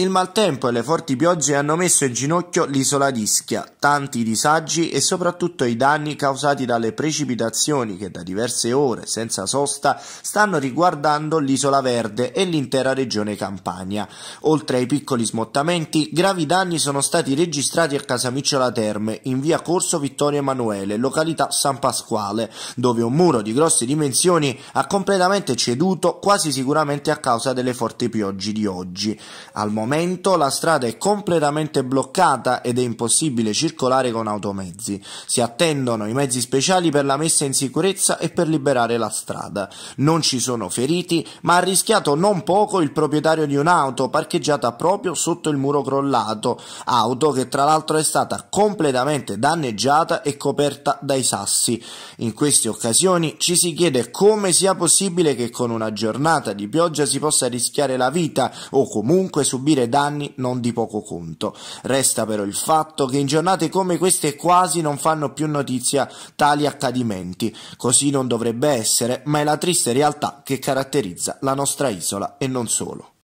Il maltempo e le forti piogge hanno messo in ginocchio l'isola d'Ischia, tanti disagi e soprattutto i danni causati dalle precipitazioni che da diverse ore, senza sosta, stanno riguardando l'isola verde e l'intera regione Campania. Oltre ai piccoli smottamenti, gravi danni sono stati registrati a Casamicciola Terme, in via Corso Vittorio Emanuele, località San Pasquale, dove un muro di grosse dimensioni ha completamente ceduto quasi sicuramente a causa delle forti piogge di oggi. Al momento momento la strada è completamente bloccata ed è impossibile circolare con automezzi. Si attendono i mezzi speciali per la messa in sicurezza e per liberare la strada. Non ci sono feriti, ma ha rischiato non poco il proprietario di un'auto parcheggiata proprio sotto il muro crollato, auto che tra l'altro è stata completamente danneggiata e coperta dai sassi. In queste occasioni ci si chiede come sia possibile che con una giornata di pioggia si possa rischiare la vita o comunque subire subire danni non di poco conto. Resta però il fatto che in giornate come queste quasi non fanno più notizia tali accadimenti. Così non dovrebbe essere, ma è la triste realtà che caratterizza la nostra isola e non solo.